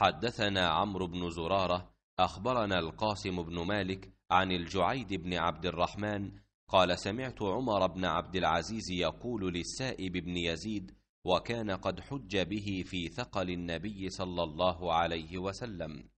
حدثنا عمرو بن زرارة أخبرنا القاسم بن مالك عن الجعيد بن عبد الرحمن قال سمعت عمر بن عبد العزيز يقول للسائب بن يزيد وكان قد حج به في ثقل النبي صلى الله عليه وسلم